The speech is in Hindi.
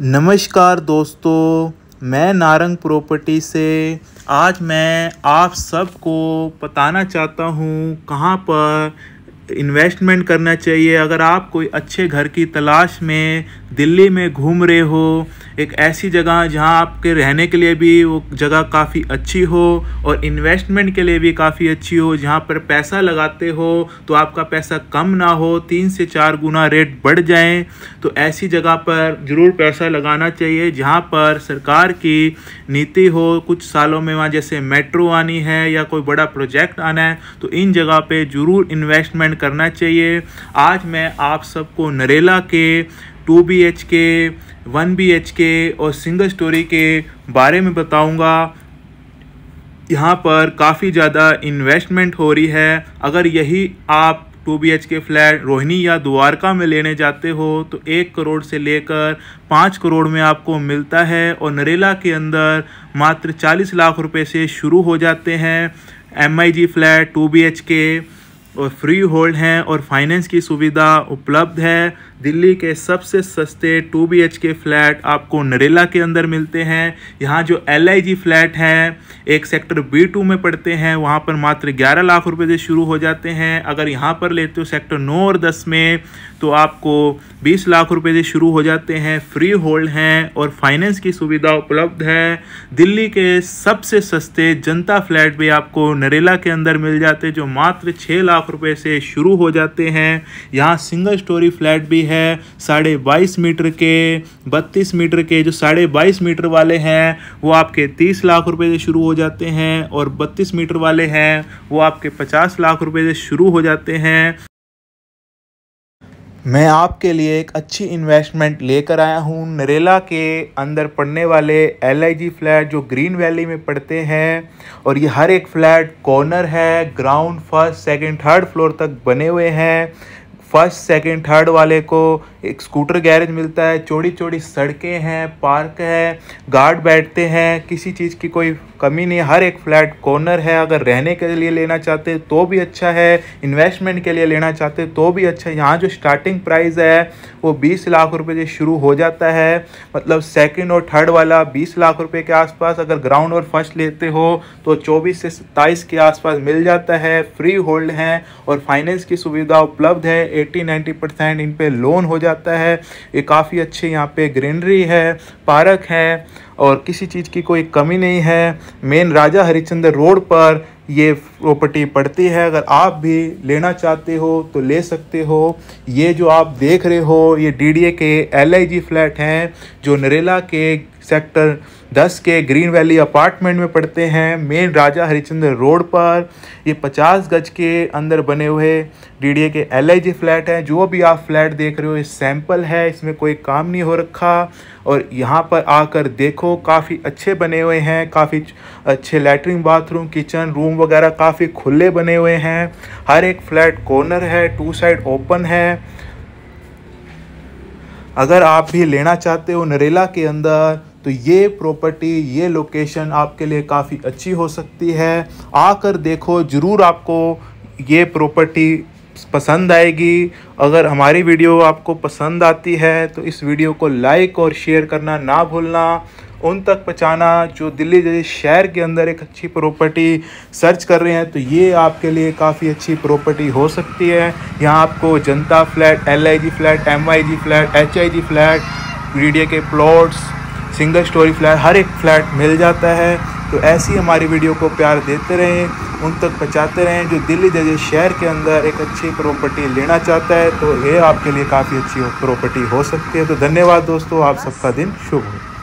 नमस्कार दोस्तों मैं नारंग प्रॉपर्टी से आज मैं आप सबको बताना चाहता हूँ कहाँ पर इन्वेस्टमेंट करना चाहिए अगर आप कोई अच्छे घर की तलाश में दिल्ली में घूम रहे हो एक ऐसी जगह जहाँ आपके रहने के लिए भी वो जगह काफ़ी अच्छी हो और इन्वेस्टमेंट के लिए भी काफ़ी अच्छी हो जहाँ पर पैसा लगाते हो तो आपका पैसा कम ना हो तीन से चार गुना रेट बढ़ जाए तो ऐसी जगह पर ज़रूर पैसा लगाना चाहिए जहाँ पर सरकार की नीति हो कुछ सालों में वहाँ जैसे मेट्रो आनी है या कोई बड़ा प्रोजेक्ट आना है तो इन जगह पर ज़रूर इन्वेस्टमेंट करना चाहिए आज मैं आप सबको नरेला के two B H K one B H K और सिंगल स्टोरी के बारे में बताऊंगा यहाँ पर काफ़ी ज़्यादा इन्वेस्टमेंट हो रही है अगर यही आप two B H K flat Rohini या द्वारका में लेने जाते हो तो एक करोड़ से लेकर पाँच करोड़ में आपको मिलता है और नरेला के अंदर मात्र चालीस लाख रुपए से शुरू हो जाते हैं M I G flat two B H K और फ्री होल्ड हैं और फाइनेंस की सुविधा उपलब्ध है दिल्ली के सबसे सस्ते टू बी के फ्लैट आपको नरेला के अंदर मिलते हैं यहाँ जो एल फ्लैट हैं एक सेक्टर बी टू में पड़ते हैं वहाँ पर मात्र 11 लाख रुपए से शुरू हो जाते हैं अगर यहाँ पर लेते हो सेक्टर नौ और दस में तो आपको बीस लाख रुपए से शुरू हो जाते हैं फ्री होल्ड हैं और फाइनेंस की सुविधा उपलब्ध है दिल्ली के सबसे सस्ते जनता फ्लैट भी आपको नरेला के अंदर मिल जाते जो मात्र छः लाख रुपए से शुरू हो जाते हैं यहाँ सिंगल स्टोरी फ्लैट भी है साढ़े बाईस मीटर के बत्तीस मीटर के जो साढ़े बाईस मीटर वाले हैं वो आपके तीस लाख रुपये से शुरू हो जाते हैं और बत्तीस मीटर वाले हैं वो आपके पचास लाख रुपये से शुरू हो जाते हैं मैं आपके लिए एक अच्छी इन्वेस्टमेंट लेकर आया हूँ नरेला के अंदर पड़ने वाले एल फ्लैट जो ग्रीन वैली में पड़ते हैं और ये हर एक फ्लैट कॉर्नर है ground first second third floor तक बने हुए हैं फर्स्ट सेकंड थर्ड वाले को एक स्कूटर गैरेज मिलता है चौड़ी चौड़ी सड़कें हैं पार्क है गार्ड बैठते हैं किसी चीज़ की कोई कमी नहीं हर एक फ्लैट कॉर्नर है अगर रहने के लिए लेना चाहते तो भी अच्छा है इन्वेस्टमेंट के लिए लेना चाहते तो भी अच्छा है यहाँ जो स्टार्टिंग प्राइस है वो बीस लाख रुपये से शुरू हो जाता है मतलब सेकेंड और थर्ड वाला बीस लाख रुपये के आसपास अगर ग्राउंड और फर्स्ट लेते हो तो चौबीस से सत्ताईस के आसपास मिल जाता है फ्री होल्ड हैं और फाइनेंस की सुविधा उपलब्ध है एट्टी नाइन्टी परसेंट इन पर लोन हो जाता है ये काफ़ी अच्छे यहाँ पे ग्रीनरी है पार्क है और किसी चीज़ की कोई कमी नहीं है मेन राजा हरिश्चंद्र रोड पर ये प्रॉपर्टी पड़ती है अगर आप भी लेना चाहते हो तो ले सकते हो ये जो आप देख रहे हो ये डीडीए के एलआईजी फ्लैट हैं जो नरेला के सेक्टर 10 के ग्रीन वैली अपार्टमेंट में पड़ते हैं मेन राजा हरिचंद्र रोड पर ये 50 गज के अंदर बने हुए डीडीए के एल फ्लैट हैं जो भी आप फ्लैट देख रहे हो ये सैंपल है इसमें कोई काम नहीं हो रखा और यहाँ पर आकर देखो काफ़ी अच्छे बने हुए हैं काफ़ी अच्छे लेटरिन बाथरूम किचन रूम वगैरह काफ़ी खुले बने हुए हैं हर एक फ्लैट कॉर्नर है टू साइड ओपन है अगर आप भी लेना चाहते हो नरेला के अंदर तो ये प्रॉपर्टी ये लोकेशन आपके लिए काफ़ी अच्छी हो सकती है आकर देखो ज़रूर आपको ये प्रॉपर्टी पसंद आएगी अगर हमारी वीडियो आपको पसंद आती है तो इस वीडियो को लाइक और शेयर करना ना भूलना उन तक पहुँचाना जो दिल्ली जैसे शहर के अंदर एक अच्छी प्रॉपर्टी सर्च कर रहे हैं तो ये आपके लिए काफ़ी अच्छी प्रॉपर्टी हो सकती है यहाँ आपको Janta flat L flat M flat H flat रीडिया के प्लॉट्स सिंगल स्टोरी फ्लैट हर एक फ्लैट मिल जाता है तो ऐसी हमारी वीडियो को प्यार देते रहें उन तक पहुँचाते रहें जो दिल्ली जैसे शहर के अंदर एक अच्छी प्रॉपर्टी लेना चाहता है तो ये आपके लिए काफ़ी अच्छी प्रॉपर्टी हो सकती है तो धन्यवाद दोस्तों आप सबका दिन शुभ हो